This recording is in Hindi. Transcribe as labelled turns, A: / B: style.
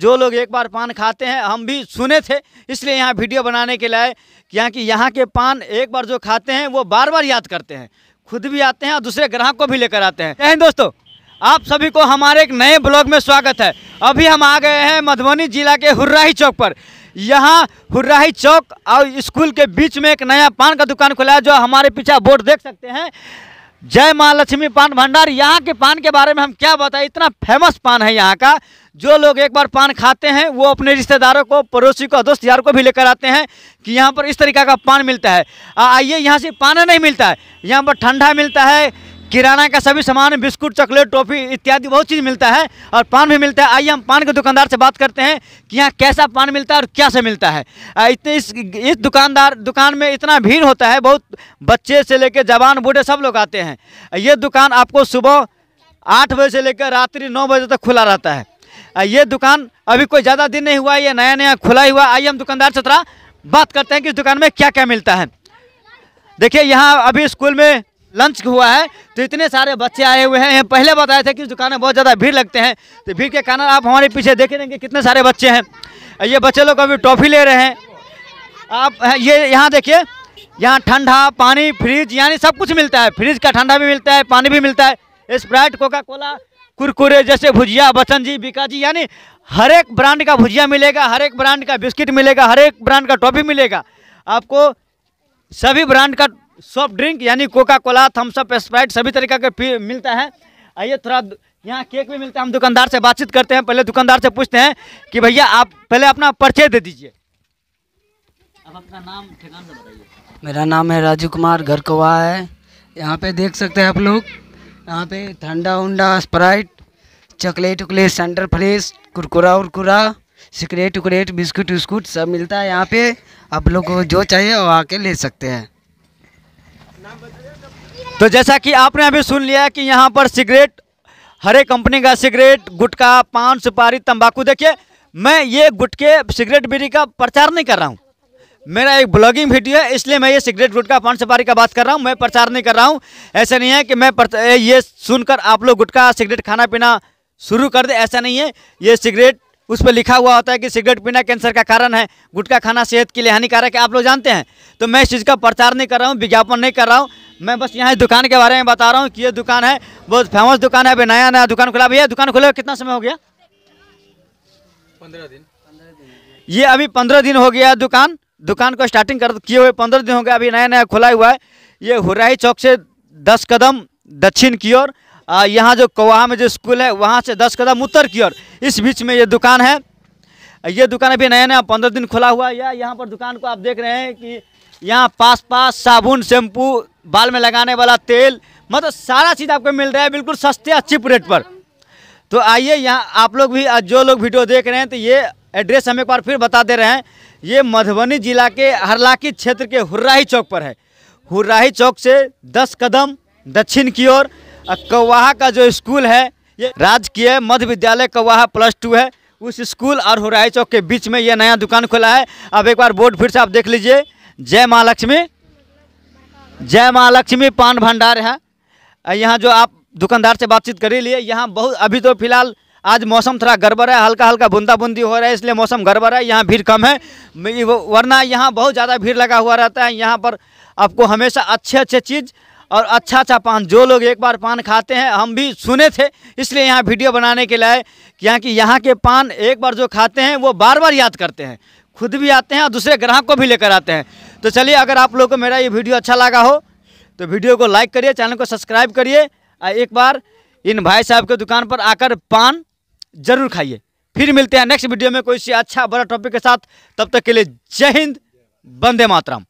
A: जो लोग एक बार पान खाते हैं हम भी सुने थे इसलिए यहाँ वीडियो बनाने के लिए यहाँ कि यहाँ के पान एक बार जो खाते हैं वो बार बार याद करते हैं खुद भी आते हैं और दूसरे ग्राहक को भी लेकर आते हैं कहें दोस्तों आप सभी को हमारे एक नए ब्लॉग में स्वागत है अभी हम आ गए हैं मधुबनी जिला के हुर्राही चौक पर यहाँ हुर्राही चौक और स्कूल के बीच में एक नया पान का दुकान खुला है जो हमारे पीछे बोर्ड देख सकते हैं जय माँ लक्ष्मी पान भंडार यहाँ के पान के बारे में हम क्या बताएं इतना फेमस पान है यहाँ का जो लोग एक बार पान खाते हैं वो अपने रिश्तेदारों को पड़ोसी को दोस्त यार को भी लेकर आते हैं कि यहाँ पर इस तरीका का पान मिलता है आइए यहाँ से पान नहीं मिलता है यहाँ पर ठंडा मिलता है किराना का सभी सामान बिस्कुट चॉकलेट टॉफी इत्यादि बहुत चीज़ मिलता है और पान भी मिलता है आइए हम पान के दुकानदार से बात करते हैं कि यहाँ कैसा पान मिलता है और क्या से मिलता है इतने इस इस दुकानदार दुकान में इतना भीड़ होता है बहुत बच्चे से लेकर जवान बूढ़े सब लोग आते हैं ये दुकान आपको सुबह आठ बजे से लेकर रात्रि नौ बजे तक खुला रहता है ये दुकान अभी कोई ज़्यादा दिन नहीं हुआ ये नया नया खुला ही हुआ आइए हम दुकानदार से थोड़ा बात करते हैं कि इस दुकान में क्या क्या मिलता है देखिए यहाँ अभी स्कूल में लंच हुआ है तो इतने सारे बच्चे आए हुए हैं पहले बताया था कि दुकान में बहुत ज़्यादा भीड़ लगते हैं तो भीड़ के कारण आप हमारे पीछे देखे रहेंगे कितने सारे बच्चे हैं ये बच्चे लोग अभी टॉफ़ी ले रहे हैं आप हाँ, ये यहाँ देखिए यहाँ ठंडा पानी फ्रिज यानी सब कुछ मिलता है फ्रिज का ठंडा भी मिलता है पानी भी मिलता है स्प्राइट कोका कोला कुरकुरे जैसे भुजिया बचन जी बिका जी यानी हर एक ब्रांड का भुजिया मिलेगा हर एक ब्रांड का बिस्किट मिलेगा हर एक ब्रांड का टॉफी मिलेगा आपको सभी ब्रांड का सॉफ्ट ड्रिंक यानी कोका कोला थम्सअप स्प्राइट सभी का के मिलता है आइए थोड़ा यहाँ केक भी मिलता है हम दुकानदार से बातचीत करते हैं पहले दुकानदार से पूछते हैं कि भैया आप पहले अपना परिचय दे दीजिए अब अपना नाम बताइए मेरा नाम है राजू कुमार घर कवा है यहाँ पे देख सकते हैं आप लोग यहाँ पे ठंडा उंडा स्प्राइट चॉकलेट उकलेट सेंटर फ्रेश कुरकुरा उरकुरा सिकरेट उकरेट बिस्कुट उस्कुट सब मिलता है यहाँ पे आप लोग को जो चाहिए वो आके ले सकते हैं तो जैसा कि आपने अभी सुन लिया कि यहाँ पर सिगरेट हरे कंपनी का सिगरेट गुटखा पान सुपारी तंबाकू देखिए मैं ये गुटके सिगरेट बीड़ी का प्रचार नहीं कर रहा हूँ मेरा एक ब्लॉगिंग वीडियो है इसलिए मैं ये सिगरेट गुटखा पान सुपारी का बात कर रहा हूँ मैं प्रचार नहीं कर रहा हूँ ऐसा नहीं है कि मैं ये सुनकर आप लोग गुटखा सिगरेट खाना पीना शुरू कर दे ऐसा नहीं है ये सिगरेट उस पर लिखा हुआ होता है कि सिगरेट पीना कैंसर का कारण है गुटखा खाना सेहत के लिए हानिकारक है आप लोग जानते हैं तो मैं इस चीज़ का प्रचार नहीं कर रहा हूँ विज्ञापन नहीं कर रहा हूँ मैं बस यहाँ दुकान के बारे में बता रहा हूँ कि ये दुकान है बहुत फेमस दुकान है अभी नया नया दुकान खुला भैया दुकान खुले कितना समय हो गया पंद्रह दिन ये अभी पंद्रह दिन हो गया दुकान दुकान को स्टार्टिंग कर किए हुए पंद्रह दिन हो गया अभी नया नया खुला हुआ है ये हुराई चौक से दस कदम दक्षिण की ओर यहाँ जो कौहा में जो स्कूल है वहाँ से दस कदम उत्तर की ओर इस बीच में ये दुकान है ये दुकान अभी नया नया पंद्रह दिन खुला हुआ है यहाँ पर दुकान को आप देख रहे हैं कि यहाँ पास पास साबुन शैम्पू बाल में लगाने वाला तेल मतलब सारा चीज़ आपको मिल रहा है बिल्कुल सस्ते और चिप रेट पर तो आइए यहाँ आप लोग भी जो लोग वीडियो देख रहे हैं तो ये एड्रेस हम एक बार फिर बता दे रहे हैं ये मधुबनी जिला के हरलाकी क्षेत्र के हुर्राही चौक पर है हुर्राही चौक से दस कदम दक्षिण की ओर कौवाहा का जो स्कूल है ये राजकीय मध्य विद्यालय कौवाहा प्लस टू है उस स्कूल और हुराई चौक के बीच में ये नया दुकान खुला है अब एक बार बोर्ड फिर से आप देख लीजिए जय माँ लक्ष्मी जय माँ लक्ष्मी पान भंडार है यहाँ जो आप दुकानदार से बातचीत कर ही लिए यहाँ बहुत अभी तो फिलहाल आज मौसम थोड़ा गड़बड़ है हल्का हल्का बूंदा बूंदी हो रहा है इसलिए मौसम गड़बड़ है यहाँ भीड़ कम है वरना यहाँ बहुत ज़्यादा भीड़ लगा हुआ रहता है यहाँ पर आपको हमेशा अच्छे अच्छे चीज़ और अच्छा अच्छा पान जो लोग एक बार पान खाते हैं हम भी सुने थे इसलिए यहाँ वीडियो बनाने के लिए यहाँ कि यहाँ के पान एक बार जो खाते हैं वो बार बार याद करते हैं खुद भी आते हैं और दूसरे ग्राहक को भी लेकर आते हैं तो चलिए अगर आप लोगों को मेरा ये वीडियो अच्छा लगा हो तो वीडियो को लाइक करिए चैनल को सब्सक्राइब करिए और एक बार इन भाई साहब के दुकान पर आकर पान ज़रूर खाइए फिर मिलते हैं नेक्स्ट वीडियो में कोई सी अच्छा बड़ा टॉपिक के साथ तब तक के लिए जय हिंद वंदे मातरम